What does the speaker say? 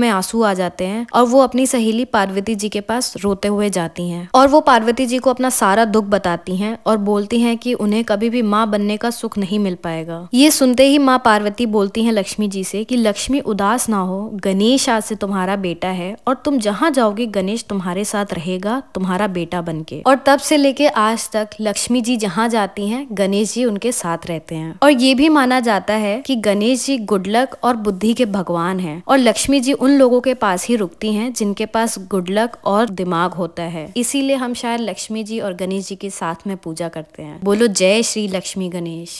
में आंसू आ जाते हैं और वो अपनी सहेली पार्वती जी के पास रोते हुए जाती हैं और वो पार्वती जी को अपना सारा दुख बताती हैं और बोलती हैं कि उन्हें कभी भी माँ बनने का सुख नहीं मिल पाएगा ये सुनते ही माँ पार्वती बोलती हैं लक्ष्मी जी से कि लक्ष्मी उदास ना हो गणेश आज से तुम्हारा बेटा है और तुम जहाँ जाओगे गणेश तुम्हारे साथ रहेगा तुम्हारा बेटा बन और तब से लेके आज तक लक्ष्मी जी जहाँ जाती है गणेश जी उनके साथ रहते हैं और ये भी माना जाता है की गणेश जी गुड लक और बुद्धि के भगवान है और लक्ष्मी जी उन लोगों के पास ही रुकती हैं जिनके पास गुड लक और दिमाग होता है इसीलिए हम शायद लक्ष्मी जी और गणेश जी के साथ में पूजा करते हैं बोलो जय श्री लक्ष्मी गणेश